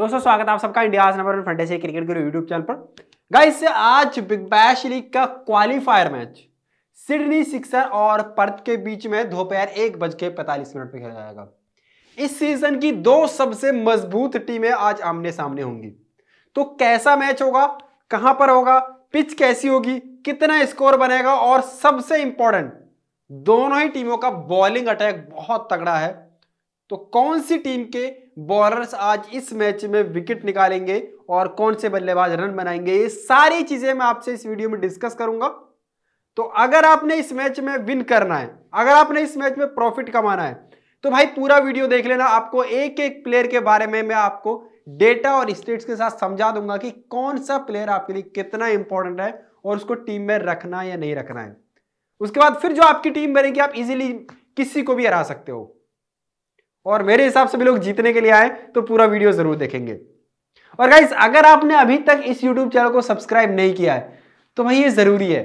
दोस्तों स्वागत है आप सबका India number one fantasy cricket Guru YouTube channel पर गाइस आज बिग बैश लीग का क्वालिफायर मैच सिडनी सिक्सर और पर्थ के बीच में दोपहर एक बज के पैंतालीस मिनट पर खेला जाएगा इस सीजन की दो सबसे मजबूत टीमें आज आमने सामने होंगी तो कैसा मैच होगा कहां पर होगा पिच कैसी होगी कितना स्कोर बनेगा और सबसे इंपॉर्टेंट दोनों ही टीमों का बॉलिंग अटैक बहुत तगड़ा है तो कौन सी टीम के बॉलर्स आज इस मैच में विकेट निकालेंगे और कौन से बल्लेबाज रन बनाएंगे ये सारी चीजें मैं आपसे इस वीडियो में डिस्कस करूंगा तो अगर आपने इस मैच में विन करना है अगर आपने इस मैच में प्रॉफिट कमाना है तो भाई पूरा वीडियो देख लेना आपको एक एक प्लेयर के बारे में मैं आपको डेटा और स्टेट्स के साथ समझा दूंगा कि कौन सा प्लेयर आपके लिए कितना इंपॉर्टेंट है और उसको टीम में रखना या नहीं रखना है उसके बाद फिर जो आपकी टीम बनेगी आप इजीली किसी को भी हरा सकते हो और मेरे हिसाब से भी लोग जीतने के लिए आए तो पूरा वीडियो जरूर देखेंगे और गाइज अगर आपने अभी तक इस यूट्यूब चैनल को सब्सक्राइब नहीं किया है तो भाई ये जरूरी है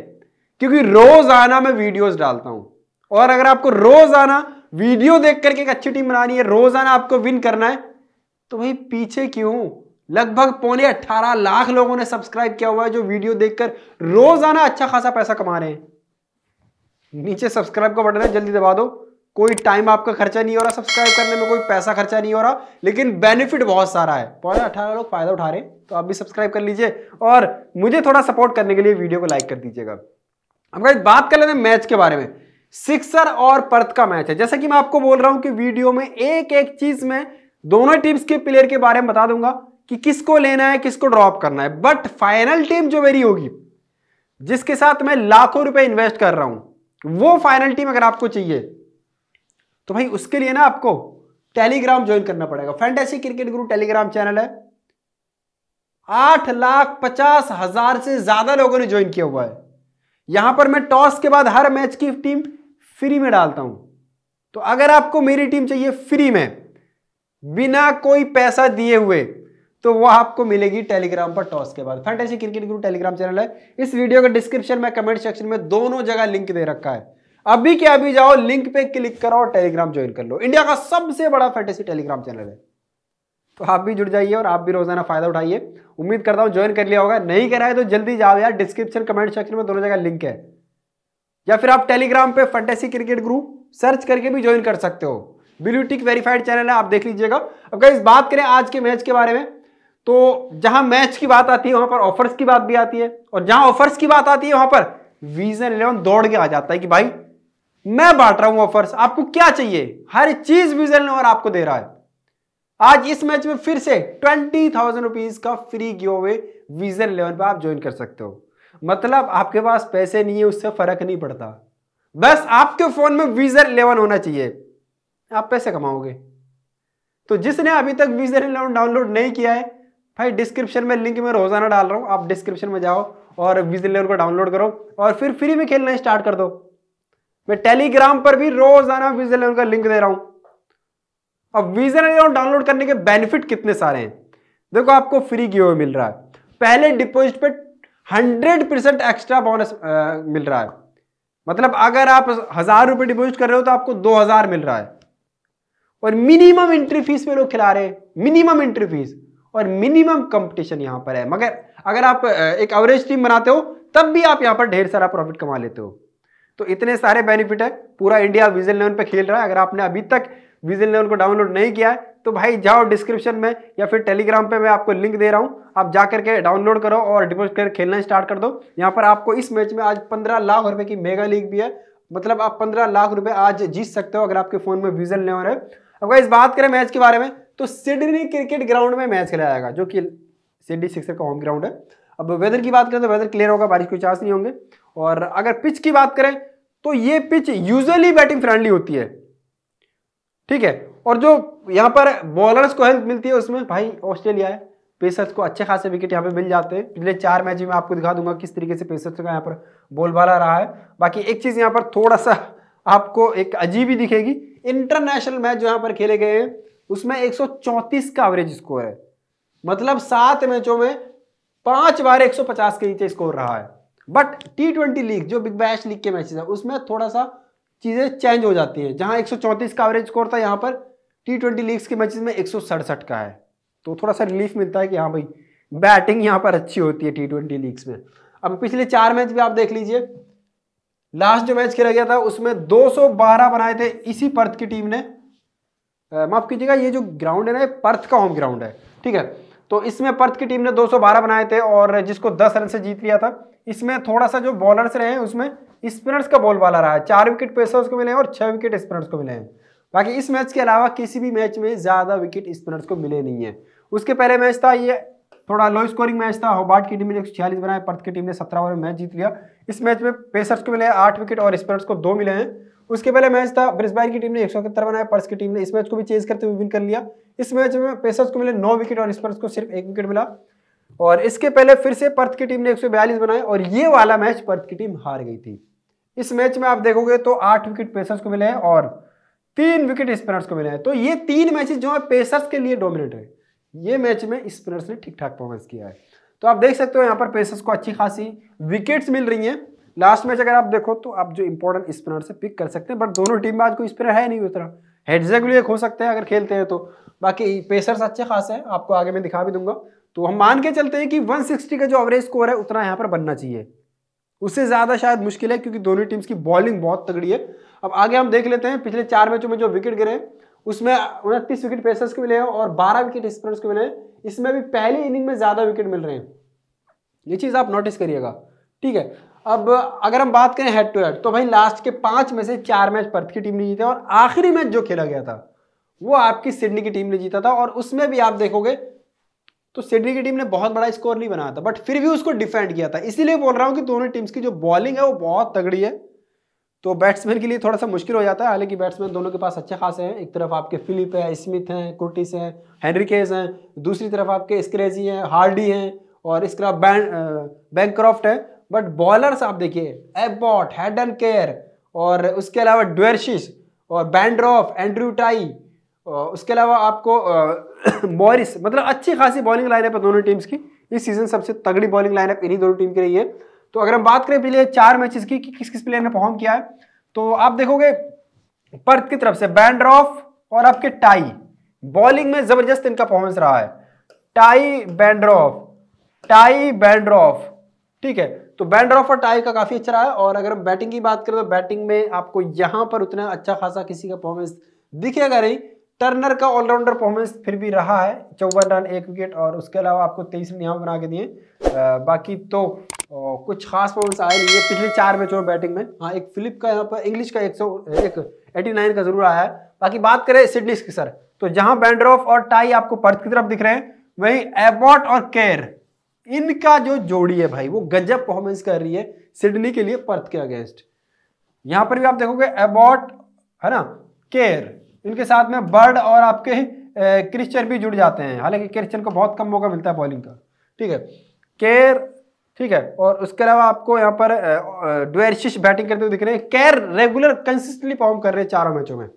क्योंकि रोजाना मैं वीडियोस डालता हूं और अगर आपको रोजाना वीडियो देख करके एक अच्छी टीम बनानी है रोजाना आपको विन करना है तो भाई पीछे क्यों लगभग पौने अट्ठारह लाख लोगों ने सब्सक्राइब किया हुआ है जो वीडियो देखकर रोजाना अच्छा खासा पैसा कमा रहे हैं नीचे सब्सक्राइब का बटन है जल्दी दबा दो कोई टाइम आपका खर्चा नहीं हो रहा सब्सक्राइब करने में कोई पैसा खर्चा नहीं हो रहा लेकिन बेनिफिट बहुत सारा है पौने अठारह लोग फायदा उठा रहे हैं तो आप भी सब्सक्राइब कर लीजिए और मुझे थोड़ा सपोर्ट करने के लिए वीडियो को लाइक कर दीजिएगा हम बात कर लेते हैं मैच के बारे में सिक्सर और पर्थ का मैच है जैसा कि मैं आपको बोल रहा हूं कि वीडियो में एक एक चीज में दोनों टीम्स के प्लेयर के बारे में बता दूंगा कि किसको लेना है किसको ड्रॉप करना है बट फाइनल टीम जो मेरी होगी जिसके साथ मैं लाखों रुपए इन्वेस्ट कर रहा हूं वो फाइनल टीम अगर आपको चाहिए तो भाई उसके लिए ना आपको टेलीग्राम ज्वाइन करना पड़ेगा fantasy cricket Guru Telegram channel है आठ लाख पचास हजार से ज्यादा लोगों ने ज्वाइन किया हुआ है यहां पर मैं टॉस के बाद हर मैच की टीम फ्री में डालता हूं तो अगर आपको मेरी टीम चाहिए फ्री में बिना कोई पैसा दिए हुए तो वह आपको मिलेगी टेलीग्राम पर टॉस के बाद fantasy cricket Guru Telegram channel है इस वीडियो का डिस्क्रिप्शन में कमेंट सेक्शन में दोनों जगह लिंक दे रखा है अभी के अभी जाओ लिंक पे क्लिक करो और टेलीग्राम ज्वाइन कर लो इंडिया का सबसे बड़ा फैटेसी टेलीग्राम चैनल है तो आप भी जुड़ जाइए और आप भी रोजाना फायदा उठाइए उम्मीद करता हूं ज्वाइन कर लिया होगा नहीं करा है तो जल्दी जाओ यार डिस्क्रिप्शन कमेंट सेक्शन में दोनों जगह लिंक है या फिर आप टेलीग्राम पे फैटेसी क्रिकेट ग्रुप सर्च करके भी ज्वाइन कर सकते हो ब्लूटिक वेरीफाइड चैनल है आप देख लीजिएगा अब इस बात करें आज के मैच के बारे में तो जहां मैच की बात आती है वहां पर ऑफर्स की बात भी आती है और जहां ऑफर्स की बात आती है वहां पर विजन इलेवन दौड़ के आ जाता है कि भाई मैं बांट रहा हूं ऑफर्स आपको क्या चाहिए हर चीज विजल नेवर आपको दे रहा है आज इस मैच में फिर से ट्वेंटी थाउजेंड रुपीज का free giveaway Vision Eleven पर आप ज्वाइन कर सकते हो मतलब आपके पास पैसे नहीं है उससे फर्क नहीं पड़ता बस आपके फोन में विजन इलेवन होना चाहिए आप पैसे कमाओगे तो जिसने अभी तक विजन इलेवन डाउनलोड नहीं किया है भाई डिस्क्रिप्शन में लिंक में रोजाना डाल रहा हूं आप डिस्क्रिप्शन में जाओ और विजन इलेवन को डाउनलोड करो और फिर फ्री में खेलना स्टार्ट कर दो मैं टेलीग्राम पर भी रोजाना विजन का लिंक दे रहा हूं अब विजन लर्न डाउनलोड करने के बेनिफिट कितने सारे हैं देखो आपको फ्री गिव मिल रहा है पहले डिपोजिट पर हंड्रेड परसेंट एक्स्ट्रा बोनस मिल रहा है मतलब अगर आप हजार रुपए डिपोजिट कर रहे हो तो आपको दो हजार मिल रहा है और मिनिमम एंट्री फीस में लोग खिला रहे हैं मिनिमम एंट्री फीस और मिनिमम कंपटीशन यहां पर है मगर अगर आप एक एवरेज टीम बनाते हो तब भी आप यहां पर ढेर सारा प्रॉफिट कमा लेते हो तो इतने सारे बेनिफिट है पूरा इंडिया विजन लेवन पे खेल रहा है अगर आपने अभी तक विजन लेवन को डाउनलोड नहीं किया है तो भाई जाओ डिस्क्रिप्शन में या फिर टेलीग्राम पे मैं आपको लिंक दे रहा हूँ आप जा करके डाउनलोड करो और डिपोजिट कर खेलना स्टार्ट कर दो यहाँ पर आपको इस मैच में आज पंद्रह लाख रुपए की मेगा लीग भी है मतलब आप पंद्रह लाख रुपए आज जीत सकते हो अगर आपके फोन में विजन लेवन है अब इस बात करें मैच के बारे में तो सिडनी क्रिकेट ग्राउंड में मैच खेला जाएगा जो कि सिडनी सिक्सर का होम ग्राउंड है अब वेदर की बात करें तो वेदर क्लियर होगा बारिश कोई चांस नहीं होंगे और अगर पिच की बात करें तो ये पिच यूजली बैटिंग फ्रेंडली होती है ठीक है और जो यहाँ पर बॉलर्स को हेल्प मिलती है उसमें भाई ऑस्ट्रेलिया है पेसर्स को अच्छे खासे विकेट यहाँ पे मिल जाते हैं पिछले चार मैच में आपको दिखा दूंगा किस तरीके से पेसर्स का यहाँ पर बोलबाला रहा है बाकी एक चीज़ यहाँ पर थोड़ा सा आपको एक अजीब ही दिखेगी इंटरनेशनल मैच जो यहाँ पर खेले गए हैं उसमें एक का एवरेज स्कोर है मतलब सात मैचों में पांच बार 150 के नीचे स्कोर रहा है बट टी ट्वेंटी लीग जो बिग बैश लीग के मैचेस है उसमें थोड़ा सा चीज़ें चेंज हो जाती हैं जहां 134 का एवरेज स्कोर था यहां पर टी ट्वेंटी लीग के मैचेस में एक का है तो थोड़ा सा रिलीफ मिलता है कि हाँ भाई बैटिंग यहां पर अच्छी होती है टी ट्वेंटी लीग्स में अब पिछले चार मैच भी आप देख लीजिए लास्ट जो मैच खेला गया था उसमें 212 बनाए थे इसी पर्थ की टीम ने माफ कीजिएगा ये जो ग्राउंड है ना पर्थ का होम ग्राउंड है ठीक है तो इसमें पर्थ की टीम ने 212 बनाए थे और जिसको 10 रन से जीत लिया था इसमें थोड़ा सा जो बॉलर्स रहे हैं उसमें स्पिनर्स का बॉल वाला रहा है चार विकेट पेसर्स को मिले हैं और छह विकेट स्पिनर्स को मिले हैं बाकी इस मैच के अलावा किसी भी मैच में ज़्यादा विकेट स्पिनर्स को मिले नहीं है उसके पहले मैच था ये थोड़ा लो स्कोरिंग मैच था होबार्ट की टीम ने एक बनाए पर्थ की टीम ने सत्रह ओवर में मैच जीत लिया इस मैच में पेसर्स को मिले आठ विकेट और स्पिनर्स को दो मिले हैं उसके पहले मैच था ब्रिस्बाइन की टीम ने एक बनाया पर्स की टीम ने इस मैच को भी चेज करते हुए विन कर लिया इस मैच में पेसर्स को मिले नौ विकेट और स्पर्स को सिर्फ एक विकेट मिला और इसके पहले फिर से पर्थ की टीम ने बयालीस बनाए और ये वाला मैच पर्थ की टीम हार गई थी इस मैच में आप देखोगे तो आठ विकेट पेसर्स को मिले हैं और तीन विकेट स्पिनर्स को मिले हैं तो ये तीन मैचेस जो है पेसर्स के लिए डोमिनेट है ये मैच में स्पिनर्स ने ठीक ठाक परफॉर्मेंस किया है तो आप देख सकते हो यहाँ पर पेसर्स को अच्छी खासी विकेट्स मिल रही हैं लास्ट मैच अगर आप देखो तो आप जो इंपॉर्टेंट स्पिनर से पिक कर सकते हैं बट दोनों टीम में आज कोई स्पिनर है नहीं उतना हेडजेक भी एक हो सकते हैं अगर खेलते हैं तो बाकी पेसर्स अच्छे खास हैं आपको आगे मैं दिखा भी दूंगा तो हम मान के चलते हैं कि 160 का जो एवरेज स्कोर है उतना यहाँ पर बनना चाहिए उससे ज़्यादा शायद मुश्किल है क्योंकि दोनों टीम्स की बॉलिंग बहुत तगड़ी है अब आगे हम देख लेते हैं पिछले चार मैचों में जो विकेट गिरे उसमें उनतीस विकेट पेसर्स को मिले हैं और बारह विकेट स्पिनर्स को मिले हैं इसमें भी पहली इनिंग में ज़्यादा विकेट मिल रहे हैं ये चीज़ आप नोटिस करिएगा ठीक है अब अगर हम बात करें हेड टू हेड तो भाई लास्ट के पांच में से चार मैच पर्थ की टीम ने जीते और आखिरी मैच जो खेला गया था वो आपकी सिडनी की टीम ने जीता था और उसमें भी आप देखोगे तो सिडनी की टीम ने बहुत बड़ा स्कोर नहीं बनाया था बट फिर भी उसको डिफेंड किया था इसीलिए बोल रहा हूँ कि दोनों टीम्स की जो बॉलिंग है वो बहुत तगड़ी है तो बैट्समैन के लिए थोड़ा सा मुश्किल हो जाता है हालांकि बैट्समैन दोनों के पास अच्छे खासे हैं एक तरफ आपके फिलिप है स्मिथ हैं कुर्टिस हैं हेनरिकेज हैं दूसरी तरफ आपके स्क्रेजी हैं हार्डी हैं और इसके अलावा बैंक्रॉफ्ट है बट बॉलर्स आप देखिए एबॉट हैडन केयर और उसके अलावा ड्वेरशिश और बैंड्रॉफ एंड्रू टाई उसके अलावा आपको मॉरिस मतलब अच्छी खासी बॉलिंग लाइनअप है दोनों टीम्स की इस सीज़न सबसे तगड़ी बॉलिंग लाइनअप इन्हीं दोनों टीम की रही है तो अगर हम बात करें पिछले चार मैचेस की कि किस किस प्लेयर ने परफॉर्म किया है तो आप देखोगे पर्थ की तरफ से बैंड्रॉफ और आपके टाई बॉलिंग में ज़बरदस्त इनका परफॉर्मेंस रहा है टाई बैंड्रॉफ टाई बैंड्रॉफ ठीक है तो बैंडर ऑफर टाई का काफ़ी अच्छा रहा है और अगर हम बैटिंग की बात करें तो बैटिंग में आपको यहाँ पर उतना अच्छा खासा किसी का परफॉर्मेंस दिखेगा नहीं टर्नर का ऑलराउंडर परफॉर्मेंस फिर भी रहा है चौवन रन एक विकेट और उसके अलावा आपको तेईस रन यहाँ बना के दिए बाकी तो कुछ खास परफॉर्मेंस आए नहीं है पिछले चार मैचों में बैटिंग में हाँ एक फिलिप का यहाँ पर इंग्लिश का एक सौ एक एटी नाइन का जरूर आया है बाकी बात करें सिडनी सर तो जहाँ बैंड्रॉफ और टाई आपको पर्थ की तरफ दिख रहे हैं वही एबॉट और केयर इनका जो जोड़ी है भाई वो गजब परफॉर्मेंस कर रही है सिडनी के लिए पर्थ के अगेंस्ट यहां पर भी आप देखोगे अबॉट है ना केयर इनके साथ में बर्ड और आपके क्रिश्चियन भी जुड़ जाते हैं हालांकि क्रिश्चन को बहुत कम मौका मिलता है बॉलिंग का ठीक है केयर ठीक है और उसके अलावा आपको यहाँ पर ड्वेरशिश बैटिंग करते हुए दिख रहे हैं केयर रेगुलर कंसिस्टेंटली परफॉर्म कर रहे हैं चारों मैचों में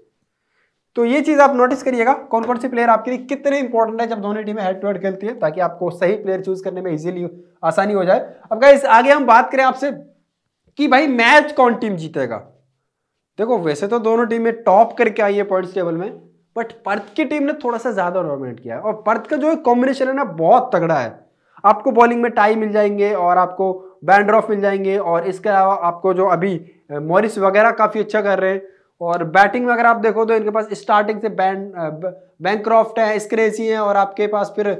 तो ये चीज़ आप नोटिस करिएगा कौन कौन से प्लेयर आपके लिए कितने इंपॉर्टेंट है जब दोनों टीमें हेड टू हेड खेलती है ताकि आपको सही प्लेयर चूज करने में इजीली आसानी हो जाए अब गाइस आगे हम बात करें आपसे कि भाई मैच कौन टीम जीतेगा देखो वैसे तो दोनों टीमें टॉप करके आई है पॉइंट टेबल में बट पर्थ की टीम ने थोड़ा सा ज़्यादा डोमिनेट किया है और पर्थ का जो कॉम्बिनेशन है ना बहुत तगड़ा है आपको बॉलिंग में टाई मिल जाएंगे और आपको बैंड्रॉफ मिल जाएंगे और इसके अलावा आपको जो अभी मॉरिस वगैरह काफ़ी अच्छा कर रहे हैं और बैटिंग में अगर आप देखो तो इनके पास स्टार्टिंग से बैन बैंक्रॉफ्ट है स्क्रेसी है और आपके पास फिर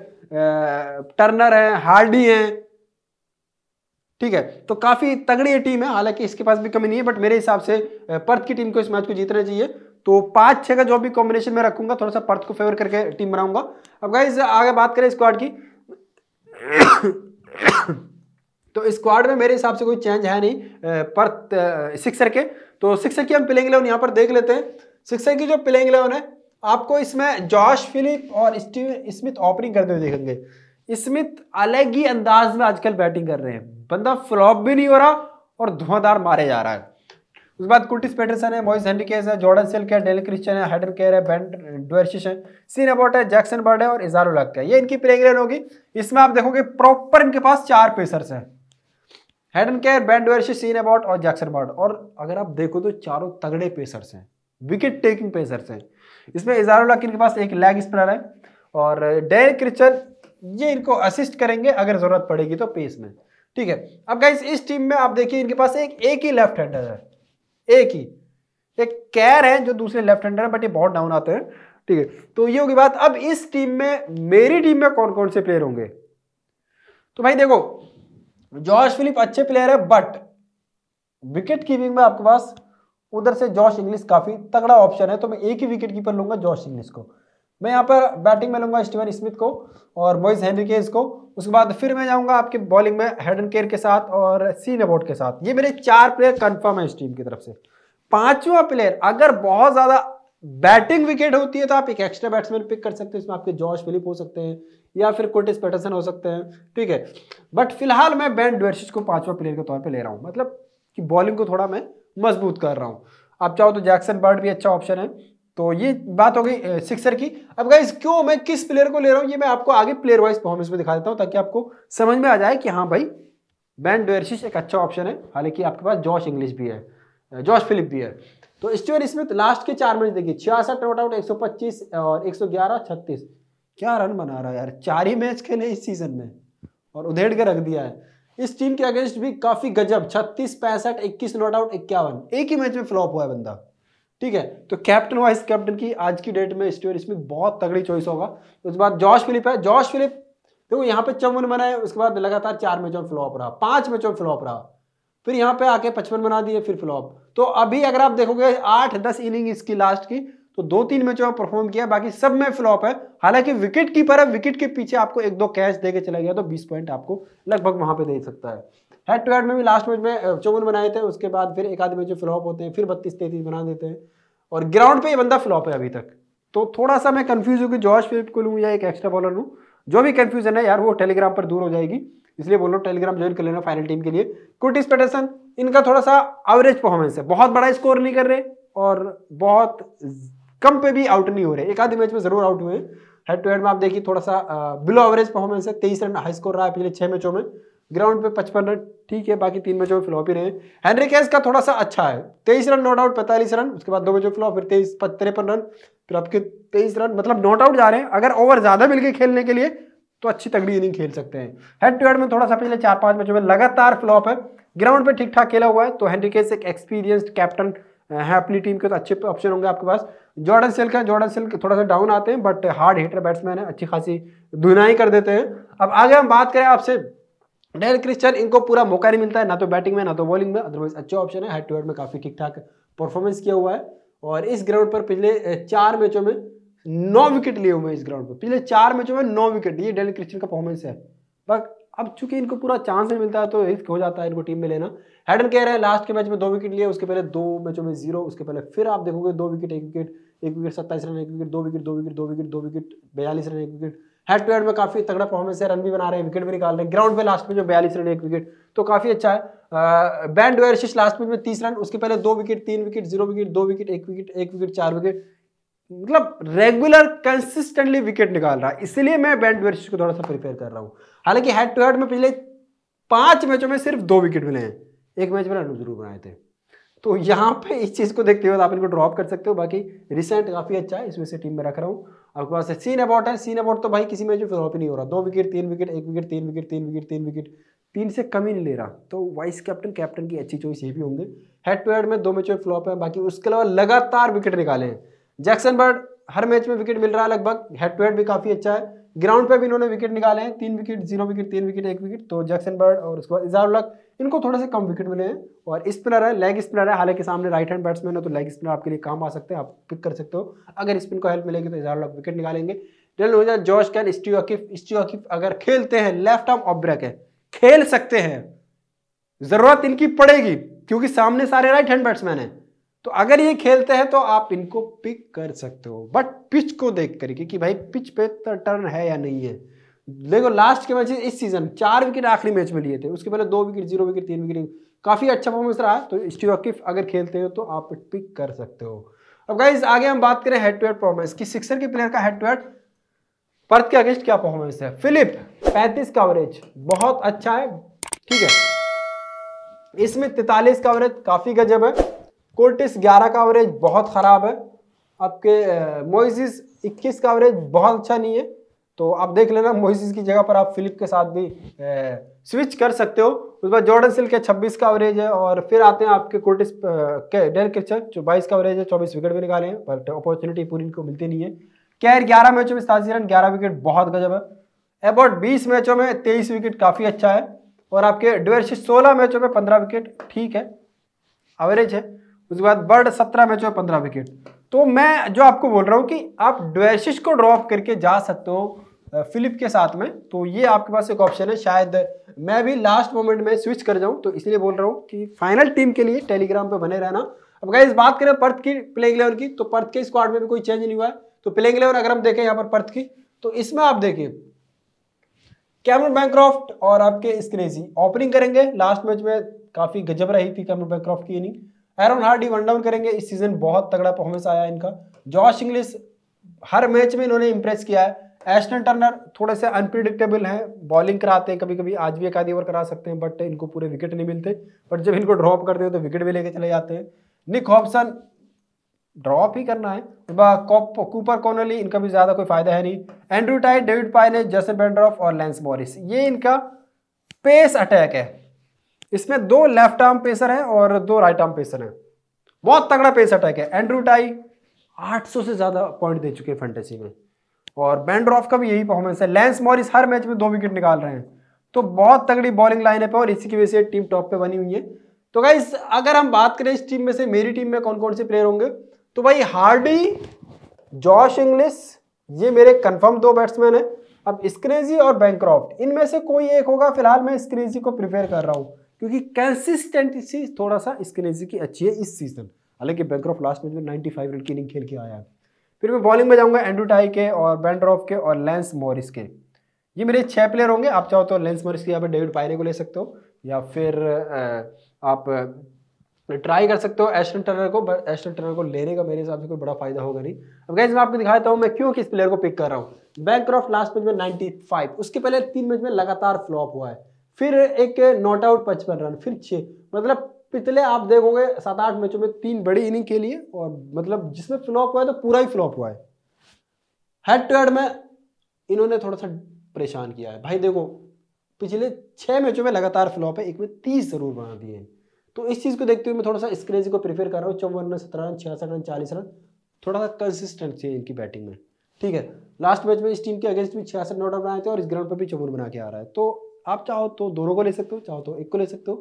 टर्नर है हार्डी है ठीक है तो काफ़ी तगड़ी टीम है हालांकि इसके पास भी कमी नहीं है बट मेरे हिसाब से पर्थ की टीम को इस मैच को जीतना चाहिए तो पांच छह का जो भी कॉम्बिनेशन में रखूंगा थोड़ा सा पर्थ को फेवर करके टीम बनाऊंगा अब गाइज आगे बात करें स्क्वाड की तो स्क्वाड में मेरे हिसाब से कोई चेंज है नहीं पर सिक्सर के तो सिक्सर की हम प्लेइंग इलेवन यहाँ पर देख लेते हैं सिक्सर की जो प्लेइंग इलेवन है आपको इसमें जॉश फिलिप और स्टीव स्मिथ ओपनिंग करते हुए देखेंगे स्मिथ अलग ही अंदाज में आजकल बैटिंग कर रहे हैं बंदा फ्लॉप भी नहीं हो रहा और धुआंधार मारे जा रहा है उसके बाद कुर्टिस पेटरसन है मोइस हेनरिकेस है जॉर्डन सिल्क है डेल क्रिश्चन है हेडर केयर है बैन डुअर्शिश है सीन अबॉट है जैक्सन बर्ड है और इजारो लक है ये इनकी प्लेइंग इलेवन होगी इसमें आप देखोगे प्रॉपर इनके पास चार पेसर्स हैं Hayden Kerr Ben Sean Abbott और जैक्सन अबाउट और अगर आप देखो तो चारों तगड़े पेसर्स हैं विकेट टेकिंग पेसर्स हैं इसमें इजारुल हकीन के पास एक लेग स्पिनर है और डेल uh, क्रिचर ये इनको असिस्ट करेंगे अगर ज़रूरत पड़ेगी तो पेस में ठीक है अब गाइस इस टीम में आप देखिए इनके पास एक एक ही लेफ्ट हैंडर है एक ही एक कैर है जो दूसरे लेफ्ट हैंडर है बट ये बहुत डाउन आते हैं ठीक है तो ये होगी बात अब इस टीम में मेरी टीम में कौन कौन से प्लेयर होंगे तो भाई देखो जॉर्ज फिलिप अच्छे प्लेयर है बट विकेट कीपिंग में आपके पास उधर से जॉश इंग्लिश काफी तगड़ा ऑप्शन है तो मैं एक ही विकेट कीपर लूंगा जॉश इंग्लिश को मैं यहाँ पर बैटिंग में लूंगा स्टीवन स्मिथ को और मोइस केस को उसके बाद फिर मैं जाऊंगा आपके बॉलिंग में हेडन केयर के साथ और सीन अबाउट के साथ ये मेरे चार प्लेयर कंफर्म है इस टीम की तरफ से पांचवा प्लेयर अगर बहुत ज़्यादा बैटिंग विकेट होती है तो आप एक एक्स्ट्रा बैट्समैन पिक कर सकते हैं इसमें आपके जॉर्ज फिलिप हो सकते हैं या फिर कोटिस पैटर्सन हो सकते हैं ठीक है बट फिलहाल मैं बैन डवर्शिज को पांचवा प्लेयर के तौर पर ले रहा हूँ मतलब कि बॉलिंग को थोड़ा मैं मजबूत कर रहा हूँ आप चाहो तो जैक्सन बर्ड भी अच्छा ऑप्शन है तो ये बात हो गई सिक्सर की अब गाइज क्यों मैं किस प्लेयर को ले रहा हूँ ये मैं आपको आगे प्लेयर वाइज परफॉर्मेंस में दिखा देता हूँ ताकि आपको समझ में आ जाए कि हाँ भाई बैन डोरशिश एक अच्छा ऑप्शन है हालांकि आपके पास जॉर्श इंग्लिश भी है जॉर्श फिलिप भी है तो स्टोर स्मिथ लास्ट के चार मैच देखिए छियासठ नॉट आउट पच्चीस और ग्यारह छत्तीस क्या रन बना रहा है यार चार ही मैच खेले इस सीजन में और उधेड़ के रख दिया है इस टीम के अगेंस्ट भी काफी गजब छत्तीस पैंसठ इक्कीस नॉट आउट इक्यावन एक ही मैच में फ्लॉप हुआ है बंदा ठीक है तो कैप्टन वाइस कैप्टन की आज की डेट में स्टोर स्मिथ बहुत तगड़ी चॉइस होगा उसके बाद जॉर्ज फिलिप है जॉर्ज फिलिप देखो यहाँ पे चौवन बनाए उसके बाद लगातार चार मैचों में फ्लॉप रहा पांच मैचों में फ्लॉप रहा फिर यहाँ पे आके पचपन बना दिए फिर फ्लॉप तो अभी अगर आप देखोगे आठ दस इनिंग इसकी लास्ट की तो दो तीन मैचों में परफॉर्म किया बाकी सब में फ्लॉप है हालांकि विकेट कीपर है विकेट के पीछे आपको एक दो कैच दे के चला गया तो बीस पॉइंट आपको लगभग वहां पर दे सकता है हेड टू हेड में भी लास्ट मैच में चौवन बनाए थे उसके बाद फिर एक आधे मैच फ्लॉप होते हैं फिर बत्तीस तैतीस बना देते हैं और ग्राउंड पे ये बंदा फ्लॉप है अभी तक तो थोड़ा सा मैं कन्फ्यूज हूँ कि जॉर्ज फिलिप को लूँ या एक एक्स्ट्रा बॉलर लूँ जो भी कन्फ्यूजन है यार वो टेलीग्राम पर दूर हो जाएगी इसलिए बोलो टेलीग्राम ज्वाइन कर लेना फाइनल टीम के लिए कुर्टिस पेटरसन इनका थोड़ा सा एवरेज परफॉर्मेंस है बहुत बड़ा स्कोर नहीं कर रहे और बहुत कम पे भी आउट नहीं हो रहे एक आधे मैच में जरूर आउट हुए हेड टू हेड में आप देखिए थोड़ा सा बिलो एवरेज परफॉर्मेंस है तेईस रन हाई स्कोर रहा है पिछले छह मैचों में ग्राउंड पे पचपन रन ठीक है बाकी तीन मैचों में फ्लॉप ही रहे हैंनरी कैस का थोड़ा सा अच्छा है तेईस रन नॉट आउट पैंतालीस रन उसके बाद दो मैचों फ्लॉप फिर तेईस तिरपन रन फिर आपके तेईस रन मतलब नॉट आउट जा रहे हैं अगर ओवर ज्यादा मिलकर खेलने के लिए तो अच्छी तगड़ी इनिंग खेल सकते हैं हेड टू हेड में थोड़ा सा पिछले चार पांच मैचों में लगातार फ्लॉप है ग्राउंड पे ठीक ठाक खेला हुआ है तो हेनरिकेस एक एक्सपीरियंस्ड कैप्टन है अपनी टीम के तो अच्छे ऑप्शन होंगे आपके पास जॉर्डन सिल्क है जॉर्डन सिल्क थोड़ा सा डाउन आते हैं बट हार्ड हिटर बैट्समैन है अच्छी खासी धुनाई कर देते हैं अब आगे हम बात करें आपसे डेल क्रिस्चन इनको पूरा मौका नहीं मिलता है ना तो बैटिंग में ना तो बॉलिंग में अदरवाइज अच्छा ऑप्शन है हेड टू हेड में काफ़ी ठीक ठाक परफॉर्मेंस किया हुआ है और इस ग्राउंड पर पिछले चार मैचों में नौ विकेट लिए हुए हैं इस ग्राउंड पर पिछले चार मैचों में नौ विकेट ये डेल क्रिश्चन का परफॉर्मेंस है बट अब चूंकि इनको पूरा चांस नहीं मिलता है तो रिस्क हो जाता है इनको टीम में लेना हेडन कह रहे हैं लास्ट के मैच में दो विकेट लिए उसके पहले दो मैचों में जीरो उसके पहले फिर आप देखोगे दो विकेट एक विकेट एक विकेट सत्ताईस रन एक विकेट दो विकेट दो विकेट दो विकेट दो विकेट बयालीस रन एक विकेट हेड टू हेड में काफी तगड़ा परफॉर्मेंस है रन भी बना रहे हैं विकेट भी निकाल रहे हैं ग्राउंड पे लास्ट में जो बयालीस रन एक विकेट तो काफी अच्छा है बैंड वेरशिश लास्ट मैच में तीस रन उसके पहले दो विकेट तीन विकेट जीरो विकेट दो विकेट एक विकेट एक विकेट चार विकेट मतलब रेगुलर कंसिस्टेंटली विकेट निकाल रहा है इसलिए मैं बैंड वर्ष को थोड़ा सा प्रिपेयर कर रहा हूँ हालांकि हेड टू हेड में पिछले पांच मैचों में सिर्फ दो विकेट मिले हैं एक मैच में रन जरूर बनाए थे तो यहाँ पे इस चीज़ को देखते हुए आप इनको ड्रॉप कर सकते हो बाकी रिसेंट काफ़ी अच्छा है इसमें से टीम में रख रहा हूँ आपके पास सीन अबाउट है सीन अबाउट तो भाई किसी मैच में ड्रॉप ही नहीं हो रहा दो विकेट तीन विकेट एक विकेट तीन विकेट तीन विकेट तीन विकेट तीन से कम ही नहीं ले रहा तो वाइस कैप्टन कैप्टन की अच्छी चॉइस ये भी होंगे हेड टू हेड में दो मैचों में फ्लॉप है बाकी उसके अलावा लगातार विकेट निकाले हैं जैक्सन बर्ड हर मैच में विकेट मिल रहा है लगभग हेड टू हेड भी काफ़ी अच्छा है ग्राउंड पे भी इन्होंने विकेट निकाले हैं तीन विकेट जीरो विकेट तीन विकेट एक विकेट तो जैक्सन बर्ड और उसके बाद इजारुलक इनको थोड़े से कम विकेट मिले हैं और स्पिनर है लेग स्पिनर है हालांकि सामने राइट हैंड बैट्समैन है तो लेग स्पिनर आपके लिए काम आ सकते हैं आप पिक कर सकते हो अगर स्पिन को हेल्प मिलेगी तो इजारुलक विकेट निकालेंगे डेल हो जॉर्ज कैन स्टीव अकीफ स्टीव अकीफ अगर खेलते हैं लेफ्ट आर्म ऑफ ब्रेक है खेल सकते हैं ज़रूरत इनकी पड़ेगी क्योंकि सामने सारे राइट हैंड बैट्समैन हैं तो अगर ये खेलते हैं तो आप इनको पिक कर सकते हो बट पिच को देख करके कि भाई पिच पे टर्न है या नहीं है देखो लास्ट के मैच इस सीजन चार विकेट आखिरी मैच में लिए थे उसके पहले दो विकेट जीरो विकेट तीन विकेट काफ़ी अच्छा परफॉर्मेंस रहा तो स्टीव अकिफ अगर खेलते हो तो आप पिक कर सकते हो अब गाइज आगे हम बात करें हेड टू हेड परफॉर्मेंस की सिक्सर के प्लेयर का हेड टू हेड पर्थ के अगेंस्ट क्या परफॉर्मेंस है फिलिप 35 कवरेज बहुत अच्छा है ठीक है इसमें 43 कवरेज काफी गजब है कोर्टिस 11 का एवरेज बहुत ख़राब है आपके मोइसिस 21 का एवरेज बहुत अच्छा नहीं है तो आप देख लेना मोइसिस की जगह पर आप फिलिप के साथ भी ए, स्विच कर सकते हो उसके बाद जॉर्डन सिल के 26 का एवरेज है और फिर आते हैं आपके कोर्टिस के डेन क्रिचर जो बाईस का एवरेज है चौबीस विकेट भी निकाले हैं बट अपॉर्चुनिटी पूरी इनको मिलती नहीं है कैर ग्यारह मैचों में सतासी रन ग्यारह विकेट बहुत गजब है अबाउट बीस मैचों में तेईस विकेट काफ़ी अच्छा है और आपके डिवर्सिस सोलह मैचों में पंद्रह विकेट ठीक है एवरेज है उसके बाद बर्ड सत्रह मैचों में पंद्रह विकेट तो मैं जो आपको बोल रहा हूँ कि आप ड्वेसिस को ड्रॉप करके जा सकते हो फिलिप के साथ में तो ये आपके पास एक ऑप्शन है शायद मैं भी लास्ट मोमेंट में स्विच कर जाऊँ तो इसलिए बोल रहा हूँ कि फाइनल टीम के लिए टेलीग्राम पे बने रहना अब इस बात करें पर्थ की प्लेइंग इलेवन की तो पर्थ के स्क्वाड में भी कोई चेंज नहीं हुआ है तो प्लेइंग इलेवन अगर हम देखें यहाँ पर पर्थ की तो इसमें आप देखिए कैमरन बैंक्रॉफ्ट और आपके स्क्रेजी ओपनिंग करेंगे लास्ट मैच में काफ़ी गजब रही थी कैमरन बैंक्रॉफ्ट की inning Aaron Hardie one down करेंगे इस सीजन बहुत तगड़ा परफॉर्मेंस आया इनका जॉश इंग्लिस हर मैच में इन्होंने इंप्रेस किया है एस्टन टर्नर थोड़े से अनप्रिडिक्टेबल हैं बॉलिंग कराते हैं कभी कभी आज भी एक आधी ओवर करा सकते हैं बट इनको पूरे विकेट नहीं मिलते बट जब इनको ड्रॉप करते हैं तो विकेट भी लेके चले जाते हैं निक हॉब्सन ड्रॉप ही करना है कूपर कॉनली इनका भी ज़्यादा कोई फायदा है नहीं एंड्रू टाइट डेविड पाइले जैसे बेंड्रॉफ और लेंस मॉरिस ये इनका पेस अटैक है इसमें दो लेफ्ट आर्म पेसर है और दो राइट आर्म पेसर है बहुत तगड़ा पेस अटैक है एंड्रू टाई 800 से ज़्यादा पॉइंट दे चुके हैं फेंटेसी में और बैंड्रॉफ का भी यही परफॉर्मेंस है लेंस मॉरिस हर मैच में दो विकेट निकाल रहे हैं तो बहुत तगड़ी बॉलिंग लाइन है और इसी की वजह से टीम टॉप पे बनी हुई है तो भाई अगर हम बात करें इस टीम में से मेरी टीम में कौन कौन से प्लेयर होंगे तो भाई हार्डी जॉश इंग्लिस ये मेरे कंफर्म दो बैट्समैन हैं अब स्क्रेजी और बैंक्रॉफ्ट इनमें से कोई एक होगा फिलहाल मैं स्क्रेजी को प्रिफेयर कर रहा हूँ क्योंकि कंसिस्टेंसी थोड़ा सा इसके की अच्छी है इस सीजन हालांकि ऑफ लास्ट मैच में नाइन्टी फाइव रन की इनिंग खेल के आया है फिर मैं बॉलिंग में जाऊंगा एंड्रू टाई के और बैंड्रॉफ के और लेंस मॉरिस के ये मेरे छह प्लेयर होंगे आप चाहो तो लेंस मॉरिस के यहाँ पर डेविड पायरे को ले सकते हो या फिर आप ट्राई कर सकते हो एस्टन टर्नर को बट एस्टन टर्नर को लेने का मेरे हिसाब से कोई बड़ा फायदा होगा नहीं अब गैस मैं आपको दिखाता हूँ मैं क्यों किस प्लेयर को पिक कर रहा हूँ बैंक लास्ट मैच में 95 उसके पहले तीन मैच में लगातार फ्लॉप हुआ है फिर एक नॉट आउट पचपन रन फिर छः मतलब पिछले आप देखोगे सात आठ मैचों में तीन बड़ी इनिंग के लिए और मतलब जिसमें फ्लॉप हुआ है तो पूरा ही फ्लॉप हुआ है हेड टू हेड में इन्होंने थोड़ा सा परेशान किया है भाई देखो पिछले छः मैचों में लगातार फ्लॉप है एक में तीस जरूर बना दिए हैं तो इस चीज़ को देखते हुए मैं थोड़ा सा स्क्रेजी को प्रेफर कर रहा हूँ चौवन रन सत्रह रन छियासठ रन चालीस रन थोड़ा सा कंसिस्टेंट थी इनकी बैटिंग में ठीक है लास्ट मैच में इस टीम के अगेंस्ट भी छियासठ नॉट आउट बनाए थे और इस ग्राउंड पर भी चौवन बना के आ रहा है तो आप चाहो तो दोनों को ले सकते हो चाहो तो एक को ले सकते हो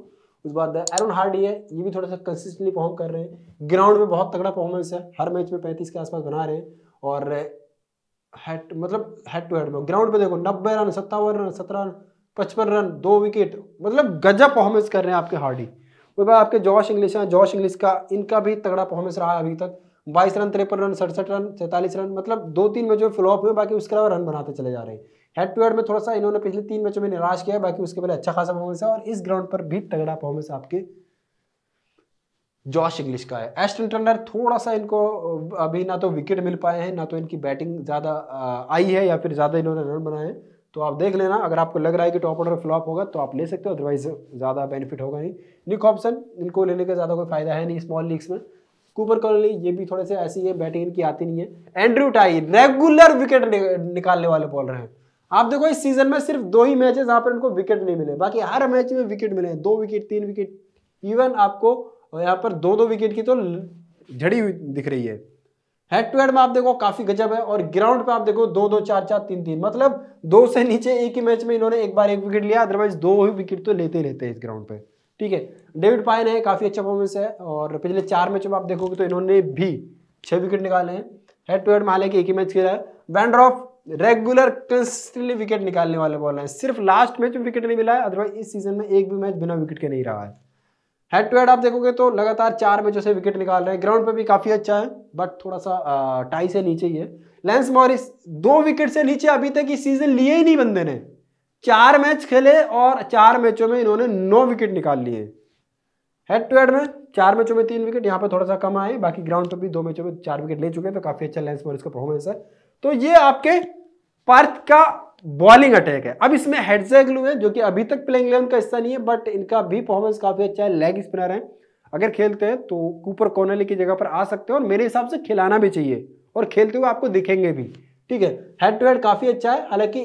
उस बाद एरन हार्डी है ये भी थोड़ा सा कंसिस्टेंटली परफॉर्म कर रहे हैं ग्राउंड में बहुत तगड़ा परफॉर्मेंस है हर मैच में पैंतीस के आसपास बना रहे हैं और हेड uh, मतलब हेड टू हेड में ग्राउंड पे देखो नब्बे रन सत्तावन रन सत्रह रन पचपन रन दो विकेट मतलब गजब परफॉर्मेंस कर रहे हैं आपके हार्डी उसके बाद आपके जॉश इंग्लिश हैं जॉश इंग्लिश का इनका भी तगड़ा परफॉर्मेंस रहा अभी तक बाईस रन तिरपन रन सड़सठ रन सैंतालीस रन मतलब दो तीन में जो फ्लॉप हुए बाकी उसके अलावा रन बनाते चले जा रहे हैं हेड टू हेड में थोड़ा सा इन्होंने पिछले तीन मैचों में निराश किया बाकी उसके पहले अच्छा खासा परफॉर्मेंस है और इस ग्राउंड पर भी तगड़ा परफॉर्मेंस आपके जॉश इंग्लिश का है एस्टन टर्नर थोड़ा सा इनको अभी ना तो विकेट मिल पाए हैं ना तो इनकी बैटिंग ज़्यादा आई है या फिर ज़्यादा इन्होंने रन बनाए हैं तो आप देख लेना अगर आपको लग रहा है कि टॉप ऑर्डर फ्लॉप होगा तो आप ले सकते हो अदरवाइज ज़्यादा बेनिफिट होगा नहीं निक ऑप्शन इनको लेने का ज़्यादा कोई फायदा है नहीं स्मॉल लीग्स में कूपर कॉलोनी ये भी थोड़े से ऐसी है बैटिंग इनकी आती नहीं है एंड्रू टाई रेगुलर विकेट निकालने वाले बॉलर हैं आप देखो इस सीजन में सिर्फ दो ही मैचेस यहाँ पर इनको विकेट नहीं मिले बाकी हर मैच में विकेट मिले हैं दो विकेट तीन विकेट इवन आपको यहाँ पर दो दो विकेट की तो झड़ी हुई दिख रही है हेड टू हेड में आप देखो काफी गजब है और ग्राउंड पे आप देखो दो दो चार चार तीन तीन मतलब दो से नीचे एक ही मैच में इन्होंने एक बार एक विकेट लिया अदरवाइज दो ही विकेट तो लेते ही रहते हैं इस ग्राउंड पे ठीक है डेविड पायन है काफी अच्छा परफॉर्मेंस है और पिछले चार मैचों में आप देखोगे तो इन्होंने भी छह विकेट निकाले हैं हेड टू हेड में हालांकि एक ही मैच खेला है वैंड्रॉफ रेगुलर कंसिस्टेंटली विकेट निकालने वाले बॉलर हैं सिर्फ लास्ट मैच में विकेट नहीं मिला है अदरवाइज इस सीजन में एक भी मैच बिना विकेट के नहीं रहा है हेड टू हेड आप देखोगे तो लगातार चार मैचों से विकेट निकाल रहे हैं ग्राउंड पर भी काफ़ी अच्छा है बट थोड़ा सा टाई से नीचे ही है लेंस मॉरिस दो विकेट से नीचे अभी तक इस सीजन लिए ही नहीं बंदे ने चार मैच खेले और चार मैचों में इन्होंने नौ विकेट निकाल लिए हेड टू हेड में चार मैचों में तीन विकेट यहाँ पर थोड़ा सा कम आए बाकी ग्राउंड पर भी दो मैचों में चार विकेट ले चुके हैं तो काफ़ी अच्छा लेंस मॉरिस का परफॉर्मेंस है तो ये आपके पर्थ का बॉलिंग अटैक है अब इसमें हेडजेग्लू है जो कि अभी तक प्लेइंग इलेवन का हिस्सा नहीं है बट इनका भी परफॉर्मेंस काफी अच्छा है लेग स्पिनर है अगर खेलते हैं तो कूपर कोनली की जगह पर आ सकते हैं और मेरे हिसाब से खिलाना भी चाहिए और खेलते हुए आपको दिखेंगे भी ठीक है हेड टू हेड काफी अच्छा है हालांकि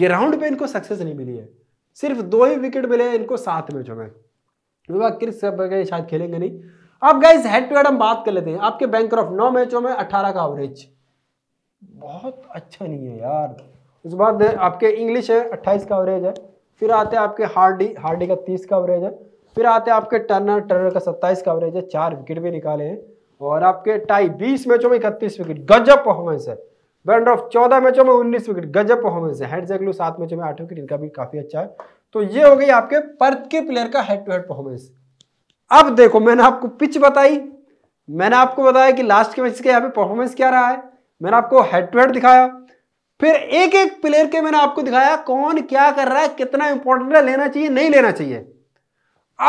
ग्राउंड पे इनको सक्सेस नहीं मिली है सिर्फ दो ही विकेट मिले हैं इनको सात मैचों में क्रिस शायद खेलेंगे नहीं अब गाइज हेड टू हेड हम बात कर लेते हैं आपके बैंक ऑफ नौ मैचों में अठारह का एवरेज बहुत अच्छा नहीं है यार उसके बाद आपके इंग्लिश है अट्ठाईस का एवरेज है फिर आते हैं आपके हार्डी हार्डी का तीस का एवरेज है फिर आते हैं आपके टर्नर टर्नर का सत्ताईस का एवरेज है चार विकेट भी निकाले हैं और आपके टाई बीस मैचों में इकतीस विकेट गजब परफॉर्मेंस है बैंड ऑफ चौदह मैचों में उन्नीस विकेट गजब परफॉर्मेंस है हेड जैकलू सात मैचों में आठ विकेट इनका भी काफ़ी अच्छा है तो ये हो गई आपके पर्थ के प्लेयर का हेड टू हेड परफॉर्मेंस अब देखो मैंने आपको पिच बताई मैंने आपको बताया कि लास्ट के मैच का यहाँ पे परफॉर्मेंस क्या रहा है मैंने आपको हेड टू हेड दिखाया फिर एक एक प्लेयर के मैंने आपको दिखाया कौन क्या कर रहा है कितना इंपॉर्टेंट है लेना चाहिए नहीं लेना चाहिए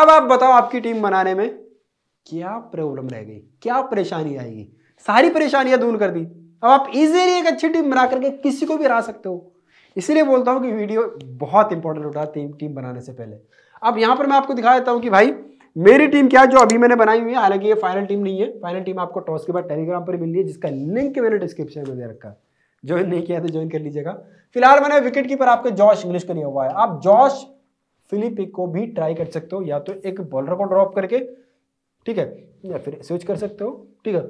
अब आप बताओ आपकी टीम बनाने में क्या प्रॉब्लम रह गई क्या परेशानी आएगी सारी परेशानियां दूर कर दी अब आप इजीली एक अच्छी टीम बना करके किसी को भी हरा सकते हो इसीलिए बोलता हूं कि वीडियो बहुत इंपॉर्टेंट होता है टीम बनाने से पहले अब यहां पर मैं आपको दिखा देता हूं कि भाई मेरी टीम क्या है जो अभी मैंने बनाई हुई है हालांकि ये फाइनल टीम नहीं है फाइनल टीम आपको टॉस के बाद टेलीग्राम पर मिल रही है जिसका लिंक मैंने डिस्क्रिप्शन में दे रखा है ज्वाइन नहीं किया तो ज्वाइन कर लीजिएगा फिलहाल मैंने विकेट कीपर आपके जॉश इंग्लिश को लिया हुआ है आप जॉश फिलिपिक को भी ट्राई कर सकते हो या तो एक बॉलर को ड्रॉप करके ठीक है या फिर स्विच कर सकते हो ठीक है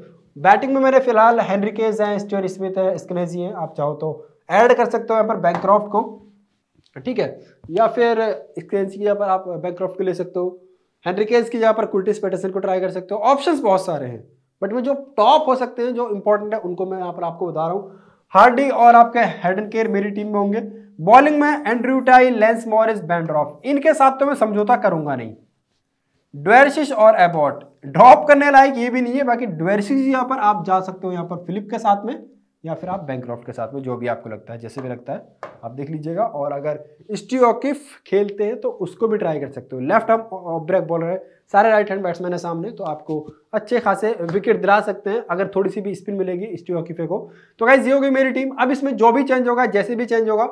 बैटिंग में मेरे फिलहाल हेनरिकेज हैं स्टोर स्मिथ है स्कनेजी है आप चाहो तो ऐड कर सकते हो यहाँ पर बैंक्रॉफ्ट को ठीक है या फिर स्कनेजी यहाँ पर आप बैंक्रॉफ्ट को ले सकते हो हेनरिकेज की जहाँ पर कुल्टिस पेटरसन को ट्राई कर सकते हो ऑप्शंस बहुत सारे हैं बट में जो टॉप हो सकते हैं जो इंपॉर्टेंट है उनको मैं यहाँ पर आपको बता रहा हूँ हार्डी और आपके हेड एंड केयर मेरी टीम में होंगे बॉलिंग में Andrew Tye Lance Morris Behrendorff इनके साथ तो मैं समझौता करूंगा नहीं ड्वेरशिश और एबॉट ड्रॉप करने लायक ये भी नहीं है बाकी ड्वेरशिश यहाँ पर आप जा सकते हो यहाँ पर फिलिप के साथ में या फिर आप बैंक्रॉफ्ट के साथ में जो भी आपको लगता है जैसे भी लगता है आप देख लीजिएगा और अगर स्टीओकिफ खेलते हैं तो उसको भी ट्राई कर सकते हो लेफ्ट हम ब्रेक बॉलर है सारे राइट हैंड बैट्समैन है सामने तो आपको अच्छे खासे विकेट दिला सकते हैं अगर थोड़ी सी भी स्पिन मिलेगी स्टीओकिफे को तो गाइज ये होगी मेरी टीम अब इसमें जो भी चेंज होगा जैसे भी चेंज होगा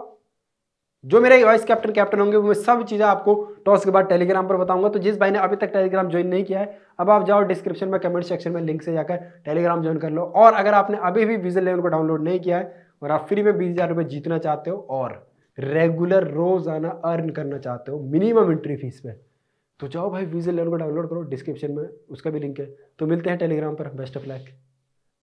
जो मेरे वाइस कैप्टन कैप्टन होंगे वो मैं सब चीज़ें आपको टॉस के बाद टेलीग्राम पर बताऊंगा तो जिस भाई ने अभी तक टेलीग्राम ज्वाइन नहीं किया है अब आप जाओ डिस्क्रिप्शन में कमेंट सेक्शन में लिंक से जाकर टेलीग्राम ज्वाइन कर लो और अगर आपने अभी भी विजन लेवल को डाउनलोड नहीं किया है और आप फ्री में बीस हज़ार रुपये जीतना चाहते हो और रेगुलर रोज़ाना अर्न करना चाहते हो मिनिमम एंट्री फीस में तो जाओ भाई विजन लेवल को डाउनलोड करो डिस्क्रिप्शन में उसका भी लिंक है तो मिलते हैं टेलीग्राम पर बेस्ट ऑफ लैक